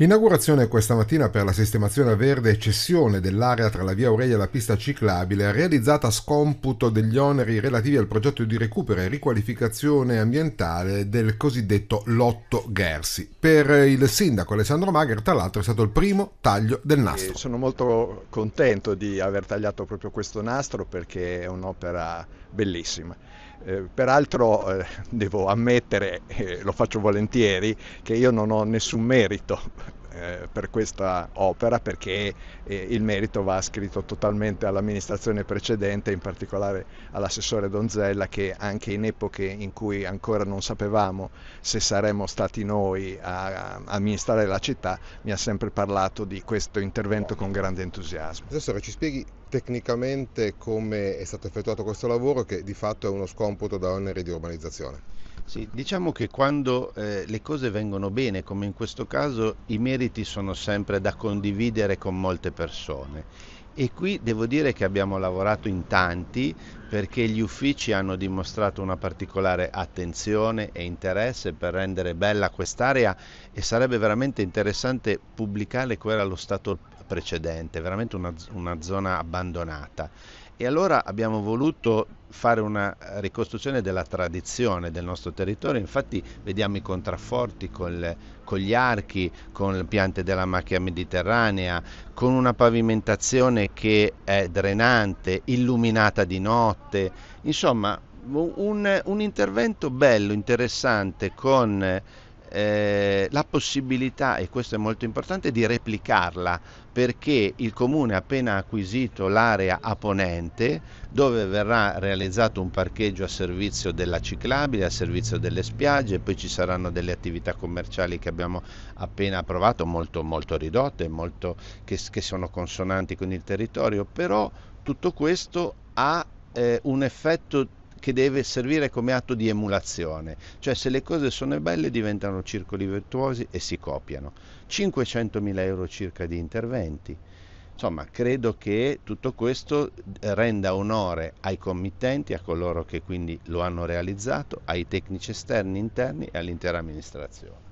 Inaugurazione questa mattina per la sistemazione a verde e cessione dell'area tra la via Aurelia e la pista ciclabile, realizzata a scomputo degli oneri relativi al progetto di recupero e riqualificazione ambientale del cosiddetto Lotto Gersi. Per il sindaco Alessandro Magher, tra l'altro, è stato il primo taglio del nastro. Sono molto contento di aver tagliato proprio questo nastro perché è un'opera bellissima. Eh, peraltro eh, devo ammettere, eh, lo faccio volentieri, che io non ho nessun merito eh, per questa opera perché eh, il merito va ascritto totalmente all'amministrazione precedente, in particolare all'assessore Donzella che anche in epoche in cui ancora non sapevamo se saremmo stati noi a, a amministrare la città, mi ha sempre parlato di questo intervento con grande entusiasmo. Assessore, ci spieghi tecnicamente come è stato effettuato questo lavoro che di fatto è uno scomputo da oneri di urbanizzazione? Sì, diciamo che quando eh, le cose vengono bene, come in questo caso, i meriti sono sempre da condividere con molte persone. E qui devo dire che abbiamo lavorato in tanti perché gli uffici hanno dimostrato una particolare attenzione e interesse per rendere bella quest'area e sarebbe veramente interessante pubblicare qual era lo stato precedente, veramente una, una zona abbandonata. E allora abbiamo voluto fare una ricostruzione della tradizione del nostro territorio, infatti vediamo i contrafforti col, con gli archi, con le piante della macchia mediterranea, con una pavimentazione che è drenante, illuminata di notte, insomma un, un intervento bello, interessante con eh, la possibilità, e questo è molto importante, di replicarla perché il comune ha appena acquisito l'area a ponente dove verrà realizzato un parcheggio a servizio della ciclabile, a servizio delle spiagge, poi ci saranno delle attività commerciali che abbiamo appena approvato, molto, molto ridotte, molto, che, che sono consonanti con il territorio, però tutto questo ha eh, un effetto che deve servire come atto di emulazione, cioè se le cose sono belle diventano circoli virtuosi e si copiano. 500.000 euro circa di interventi. Insomma, credo che tutto questo renda onore ai committenti, a coloro che quindi lo hanno realizzato, ai tecnici esterni, interni e all'intera amministrazione.